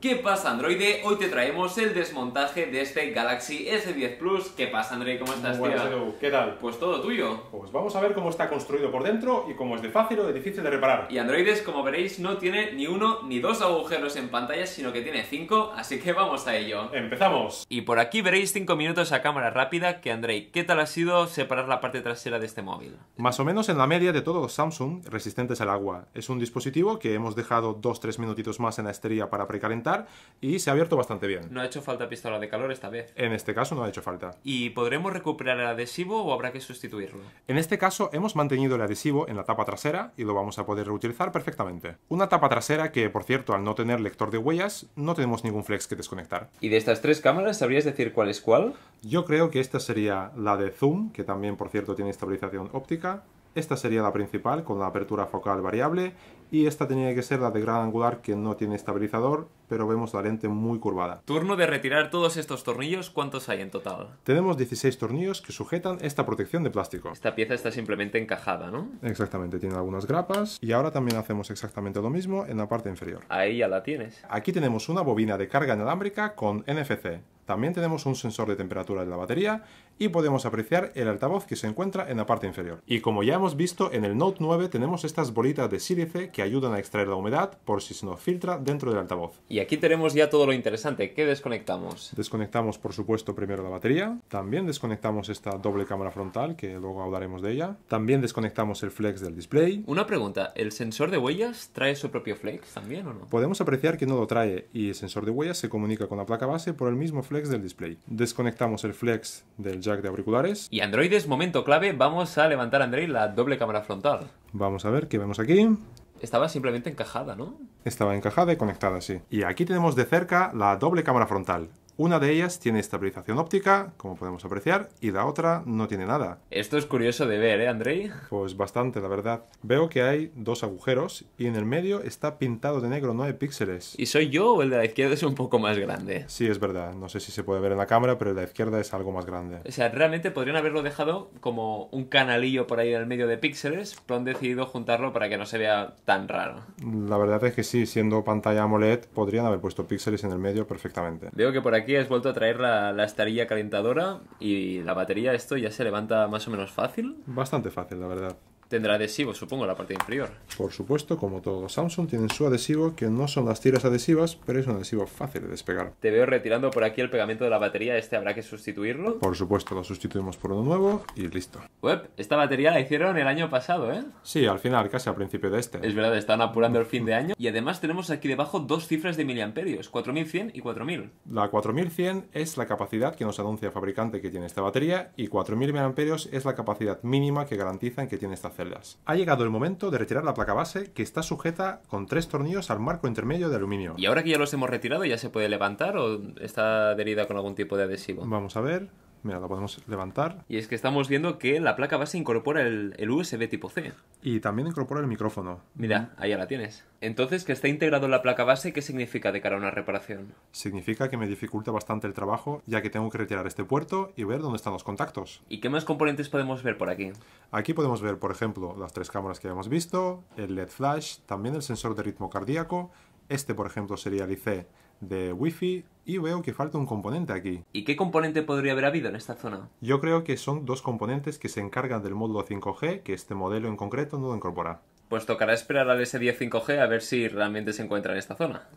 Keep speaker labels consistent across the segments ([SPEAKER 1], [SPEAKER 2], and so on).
[SPEAKER 1] ¿Qué pasa androide? Hoy te traemos el desmontaje de este Galaxy S10 Plus. ¿Qué pasa André?
[SPEAKER 2] ¿Cómo estás, Buenas, tío? ¿Qué tal? Pues todo tuyo. Pues vamos a ver cómo está construido por dentro y cómo es de fácil o de difícil de reparar.
[SPEAKER 1] Y Androides, como veréis, no tiene ni uno ni dos agujeros en pantalla, sino que tiene cinco, así que vamos a ello. ¡Empezamos! Y por aquí veréis cinco minutos a cámara rápida que Android, ¿qué tal ha sido separar la parte trasera de este móvil?
[SPEAKER 2] Más o menos en la media de todos los Samsung resistentes al agua. Es un dispositivo que hemos dejado 2-3 minutitos más en la esterilla para precalentar y se ha abierto bastante bien.
[SPEAKER 1] No ha hecho falta pistola de calor esta vez.
[SPEAKER 2] En este caso no ha hecho falta.
[SPEAKER 1] ¿Y podremos recuperar el adhesivo o habrá que sustituirlo?
[SPEAKER 2] En este caso hemos mantenido el adhesivo en la tapa trasera y lo vamos a poder reutilizar perfectamente. Una tapa trasera que, por cierto, al no tener lector de huellas, no tenemos ningún flex que desconectar. ¿Y de estas tres cámaras sabrías decir cuál es cuál? Yo creo que esta sería la de zoom, que también, por cierto, tiene estabilización óptica. Esta sería la principal con la apertura focal variable y esta tenía que ser la de gran angular que no tiene estabilizador, pero vemos la lente muy curvada.
[SPEAKER 1] Turno de retirar todos estos tornillos, ¿cuántos hay en total?
[SPEAKER 2] Tenemos 16 tornillos que sujetan esta protección de plástico.
[SPEAKER 1] Esta pieza está simplemente encajada, ¿no?
[SPEAKER 2] Exactamente, tiene algunas grapas y ahora también hacemos exactamente lo mismo en la parte inferior.
[SPEAKER 1] Ahí ya la tienes.
[SPEAKER 2] Aquí tenemos una bobina de carga inalámbrica con NFC. También tenemos un sensor de temperatura de la batería y podemos apreciar el altavoz que se encuentra en la parte inferior. Y como ya hemos visto, en el Note 9 tenemos estas bolitas de sílice que ayudan a extraer la humedad por si se nos filtra dentro del altavoz. Y aquí tenemos ya todo lo interesante. ¿Qué desconectamos? Desconectamos, por supuesto, primero la batería. También desconectamos esta doble cámara frontal, que luego hablaremos de ella. También desconectamos el flex del display.
[SPEAKER 1] Una pregunta, ¿el sensor de
[SPEAKER 2] huellas trae su propio flex también o no? Podemos apreciar que no lo trae y el sensor de huellas se comunica con la placa base por el mismo flex del display. Desconectamos el flex del jack de auriculares. Y
[SPEAKER 1] androides, momento clave, vamos a levantar Android la doble cámara frontal. Vamos a
[SPEAKER 2] ver qué vemos aquí.
[SPEAKER 1] Estaba simplemente encajada, ¿no?
[SPEAKER 2] Estaba encajada y conectada, sí. Y aquí tenemos de cerca la doble cámara frontal. Una de ellas tiene estabilización óptica, como podemos apreciar, y la otra no tiene nada. Esto es curioso de ver, ¿eh, Andrei? Pues bastante, la verdad. Veo que hay dos agujeros y en el medio está pintado de negro no hay píxeles. ¿Y soy yo o el de la izquierda es un poco más grande? Sí, es verdad. No sé si se puede ver en la cámara, pero el de la izquierda es algo más grande. O sea,
[SPEAKER 1] realmente podrían haberlo dejado como un canalillo por ahí en el medio de píxeles, pero han decidido juntarlo para que no se vea tan raro.
[SPEAKER 2] La verdad es que sí, siendo pantalla AMOLED, podrían haber puesto píxeles en el medio perfectamente.
[SPEAKER 1] Veo que por aquí aquí has vuelto a traer la, la estarilla calentadora y la batería, esto ya se levanta más o menos fácil.
[SPEAKER 2] Bastante fácil,
[SPEAKER 1] la verdad. Tendrá adhesivo, supongo, la parte inferior.
[SPEAKER 2] Por supuesto, como todos los Samsung, tienen su adhesivo, que no son las tiras adhesivas, pero es un adhesivo fácil de despegar.
[SPEAKER 1] Te veo retirando por aquí el pegamento de la batería, ¿este habrá que sustituirlo?
[SPEAKER 2] Por supuesto, lo sustituimos por uno nuevo y listo.
[SPEAKER 1] Web, esta batería la hicieron el año pasado, ¿eh?
[SPEAKER 2] Sí, al final,
[SPEAKER 1] casi al principio de este. Es verdad, están apurando el fin de año. Y además tenemos aquí debajo dos cifras de miliamperios,
[SPEAKER 2] 4100 y 4000. La 4100 es la capacidad que nos anuncia el fabricante que tiene esta batería y 4000 miliamperios es la capacidad mínima que garantizan que tiene esta ha llegado el momento de retirar la placa base que está sujeta con tres tornillos al marco intermedio de aluminio.
[SPEAKER 1] ¿Y ahora que ya los hemos retirado ya se puede levantar o está adherida con algún tipo de adhesivo? Vamos a ver. Mira, la podemos levantar. Y es que estamos viendo que la placa base incorpora el, USB tipo C.
[SPEAKER 2] Y también incorpora el micrófono. Mira,
[SPEAKER 1] ahí ya la tienes. Entonces, que está integrado en la placa base, ¿qué significa de cara a una
[SPEAKER 2] reparación? Significa que me dificulta bastante el trabajo, ya que tengo que retirar este puerto y ver dónde están los contactos. ¿Y qué más componentes podemos ver por aquí? Aquí podemos ver, por ejemplo, las tres cámaras que habíamos visto, el LED flash, también el sensor de ritmo cardíaco. Este, por ejemplo, sería el IC de Wi-Fi y veo que falta un componente aquí.
[SPEAKER 1] ¿Y qué componente podría haber habido en esta zona?
[SPEAKER 2] Yo creo que son dos componentes que se encargan del módulo 5G que este modelo en concreto no lo incorpora. Pues
[SPEAKER 1] tocará esperar al S10 5G a ver si realmente se encuentra en esta zona.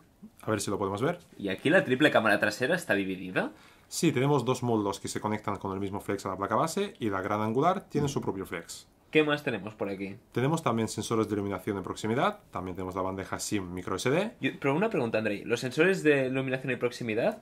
[SPEAKER 2] A ver si lo podemos ver. ¿Y aquí la triple cámara trasera está dividida? Sí, tenemos dos módulos que se conectan con el mismo flex a la placa base y la gran angular tiene su propio flex. ¿Qué más tenemos por aquí? Tenemos también sensores de iluminación de proximidad, también tenemos la bandeja SIM micro SD. pero una pregunta, André, ¿los sensores
[SPEAKER 1] de iluminación y proximidad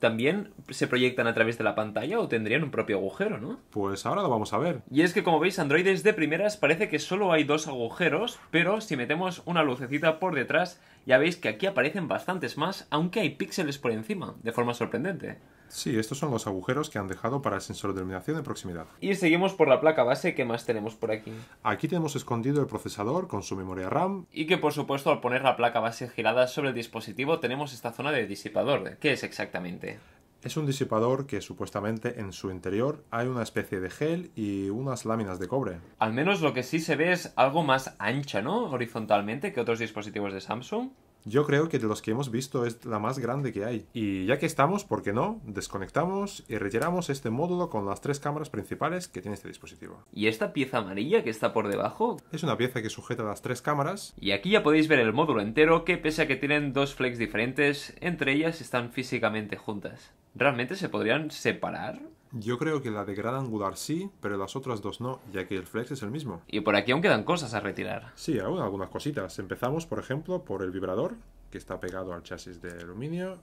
[SPEAKER 1] también se proyectan a través de la pantalla o tendrían un propio agujero, ¿no? Pues ahora lo vamos a ver. Y es que como veis, Android de primeras parece que solo hay dos agujeros, pero si metemos una lucecita por detrás, ya veis que aquí aparecen bastantes más, aunque hay píxeles por encima, de forma sorprendente.
[SPEAKER 2] Sí, estos son los agujeros que han dejado para el sensor de iluminación de proximidad.
[SPEAKER 1] Y seguimos por la placa base, ¿qué más tenemos por aquí?
[SPEAKER 2] Aquí tenemos escondido el procesador con su memoria RAM.
[SPEAKER 1] Y que por supuesto al poner la placa base girada sobre el dispositivo tenemos esta zona de disipador. ¿Qué es exactamente?
[SPEAKER 2] Es un disipador que supuestamente en su interior hay una especie de gel y unas láminas de cobre.
[SPEAKER 1] Al menos lo que sí se ve es algo más ancha,
[SPEAKER 2] ¿no? Horizontalmente que otros dispositivos de Samsung. Yo creo que de los que hemos visto es la más grande que hay. Y ya que estamos, ¿por qué no? Desconectamos y retiramos este módulo con las tres cámaras principales que tiene este dispositivo. ¿Y esta pieza amarilla que está por debajo? Es una pieza que sujeta
[SPEAKER 1] las tres cámaras. Y aquí ya podéis ver el módulo entero que pese a que tienen dos flex diferentes, entre ellas están físicamente juntas. ¿Realmente se podrían separar? Yo creo que la de grada
[SPEAKER 2] angular sí, pero las otras dos no, ya que el flex es el mismo. Y por aquí aún quedan cosas a retirar. Sí, aún algunas cositas. Empezamos, por ejemplo, por el vibrador, que está pegado al chasis de aluminio.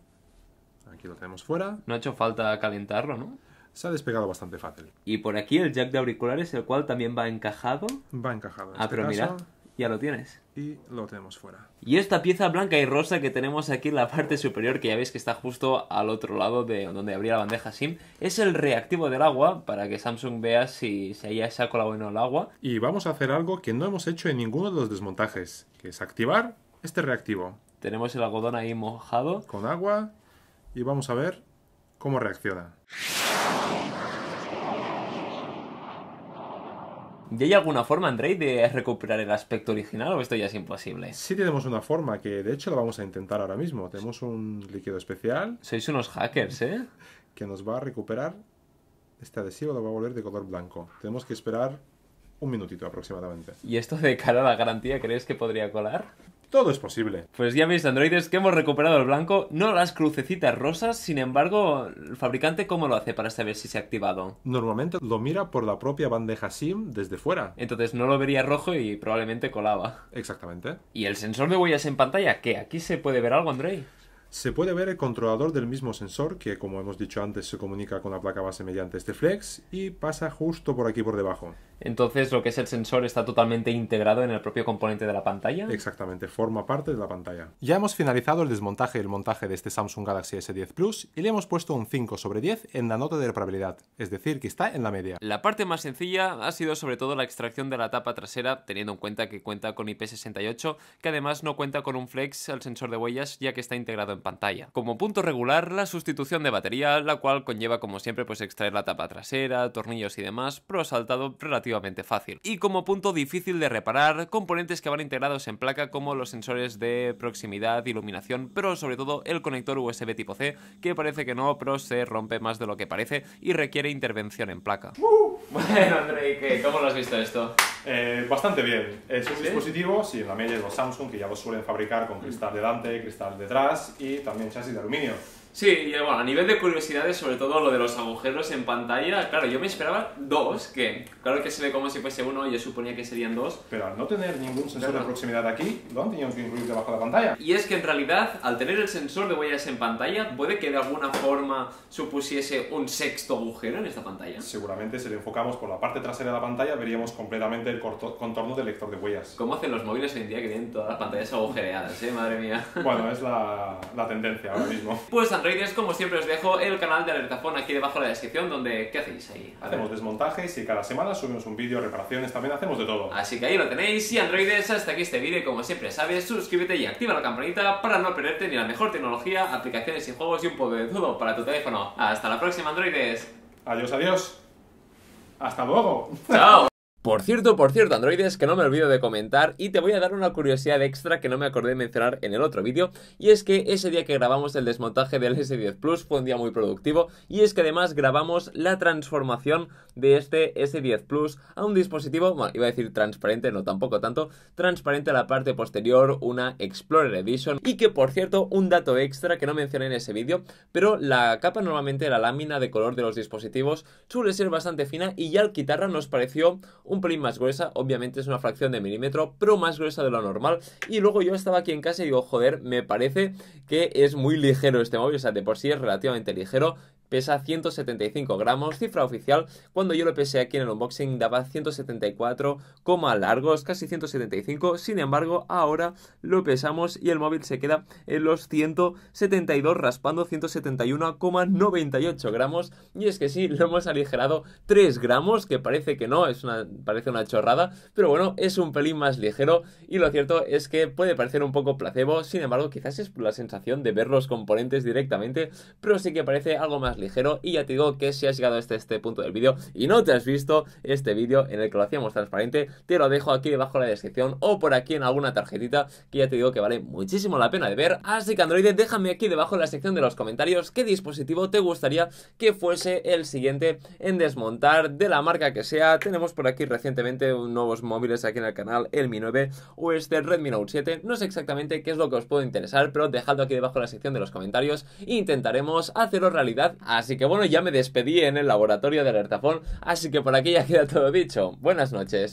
[SPEAKER 2] Aquí lo tenemos fuera.
[SPEAKER 1] No ha hecho falta calentarlo, ¿no? se ha despegado bastante fácil. Y por aquí el jack de auriculares, el cual también va encajado. Va encajado. ah, este pero mira. Ya lo tienes.
[SPEAKER 2] Y lo tenemos fuera.
[SPEAKER 1] Y esta pieza blanca y rosa que tenemos aquí en la parte superior, que ya veis que está justo al otro lado de donde abría la bandeja SIM, es el reactivo del agua para que Samsung vea si, se ha sacado o no el agua. Y vamos a hacer algo que no hemos hecho en ninguno de
[SPEAKER 2] los desmontajes, que es activar este reactivo. Tenemos el algodón ahí mojado. Con agua y vamos a ver cómo reacciona.
[SPEAKER 1] ¿Y hay alguna forma, Andrei, de recuperar el aspecto
[SPEAKER 2] original o esto ya es imposible? Sí tenemos una forma, que de hecho lo vamos a intentar ahora mismo. Tenemos un líquido especial. Sois unos hackers, ¿eh? Que nos va a recuperar este adhesivo, lo va a volver de color blanco. Tenemos que esperar un minutito aproximadamente. ¿Y esto de cara a
[SPEAKER 1] la garantía crees que podría colar? todo es
[SPEAKER 2] posible. Pues ya veis, androides, que hemos recuperado el blanco, no
[SPEAKER 1] las crucecitas rosas, sin embargo, el fabricante, ¿cómo lo hace para saber si se ha activado? Normalmente lo mira por la propia bandeja SIM desde fuera. Entonces no lo vería rojo y probablemente colaba.
[SPEAKER 2] Exactamente. ¿Y el sensor de huellas en pantalla? ¿Qué? ¿Aquí se puede ver algo, Andrei? se puede ver el controlador del mismo sensor que, como hemos dicho antes, se comunica con la placa base mediante este flex y pasa justo por aquí por debajo.
[SPEAKER 1] Entonces, lo que es el sensor está totalmente integrado en el propio componente de la pantalla. Exactamente,
[SPEAKER 2] forma parte de la pantalla. Ya hemos finalizado el desmontaje y el montaje de este Samsung Galaxy S10 Plus y le hemos puesto un 5 sobre 10 en la nota de reparabilidad, es decir, que está en la media.
[SPEAKER 1] La parte más sencilla ha sido sobre todo la extracción de la tapa trasera, teniendo en cuenta que cuenta con IP68, que además no cuenta con un flex al sensor de huellas, ya que está integrado en pantalla. Como punto regular, la sustitución de batería, la cual conlleva como siempre pues extraer la tapa trasera, tornillos y demás, pero saltado relativamente fácil. Y como punto difícil de reparar, componentes que van integrados en placa como los sensores de proximidad, iluminación, pero sobre todo el conector USB tipo C, que parece que no, pero se rompe más de lo que parece y requiere intervención en placa.
[SPEAKER 2] bueno bueno, ¿qué? ¿cómo lo has visto esto? Eh, bastante bien. Es un dispositivo, si en la media de los Samsung, que ya lo suelen fabricar con mm. cristal delante, cristal detrás y también chasis de aluminio.
[SPEAKER 1] Sí, y eh, bueno, a nivel de curiosidades, sobre todo lo de los agujeros en pantalla, claro, yo me esperaba dos, que claro que se ve como si fuese uno, yo suponía que serían dos. Pero
[SPEAKER 2] al no tener ningún sensor de proximidad aquí, lo han tenido que incluir debajo de la pantalla.
[SPEAKER 1] Y es que en realidad, al tener el sensor de huellas en
[SPEAKER 2] pantalla, puede que de alguna forma supusiese un sexto agujero en esta pantalla. Seguramente si le enfocamos por la parte trasera de la pantalla, veríamos completamente el contorno del lector de huellas. ¿Cómo hacen los móviles hoy en día que tienen todas las pantallas agujereadas, eh? Madre mía. Bueno, es la, la tendencia ahora
[SPEAKER 1] mismo. Pues Androides, Como siempre os dejo el canal de Alertafon aquí debajo en la descripción donde ¿qué hacéis ahí?
[SPEAKER 2] Hacemos desmontajes y cada semana subimos un vídeo, reparaciones, también hacemos de todo. Así que ahí lo tenéis y
[SPEAKER 1] Androides, hasta aquí este vídeo como siempre sabes, suscríbete y activa la campanita para no perderte ni la mejor tecnología, aplicaciones y juegos y un poco de todo para tu teléfono. Hasta la próxima Androides. Adiós, adiós.
[SPEAKER 2] Hasta luego.
[SPEAKER 1] Chao. Por cierto, por cierto, androides, que no me olvido de comentar y te voy a dar una curiosidad extra que no me acordé de mencionar en el otro vídeo y es que ese día que grabamos el desmontaje del S10 Plus fue un día muy productivo y es que además grabamos la transformación de este S10 Plus a un dispositivo, bueno, iba a decir transparente, no tampoco tanto, transparente a la parte posterior, una Explorer Edition y que por cierto, un dato extra que no mencioné en ese vídeo, pero la capa normalmente, la lámina de color de los dispositivos suele ser bastante fina y ya al guitarra nos pareció un pelín más gruesa, obviamente es una fracción de milímetro, pero más gruesa de lo normal. Y luego yo estaba aquí en casa y digo, joder, me parece que es muy ligero este móvil, o sea, de por sí es relativamente ligero, pesa 175 gramos, cifra oficial, cuando yo lo pesé aquí en el unboxing daba 174, largos, casi 175, sin embargo ahora lo pesamos y el móvil se queda en los 172 raspando 171,98 gramos y es que sí, lo hemos aligerado 3 gramos, que parece que no, es una, parece una chorrada, pero bueno, es un pelín más ligero y lo cierto es que puede parecer un poco placebo, sin embargo quizás es la sensación de ver los componentes directamente, pero sí que parece algo más ligero. Y ya te digo que si has llegado a este punto del vídeo y no te has visto este vídeo en el que lo hacíamos transparente, te lo dejo aquí debajo en la descripción o por aquí en alguna tarjetita que ya te digo que vale muchísimo la pena de ver. Así que Android, déjame aquí debajo en la sección de los comentarios qué dispositivo te gustaría que fuese el siguiente en desmontar de la marca que sea. Tenemos por aquí recientemente nuevos móviles aquí en el canal, el Mi 9 o este Redmi Note 7. No sé exactamente qué es lo que os puede interesar, pero dejadlo aquí debajo en la sección de los comentarios intentaremos hacerlo realidad. Así que bueno, ya me despedí en el laboratorio de Alertafón, así que por aquí ya queda todo dicho. Buenas noches.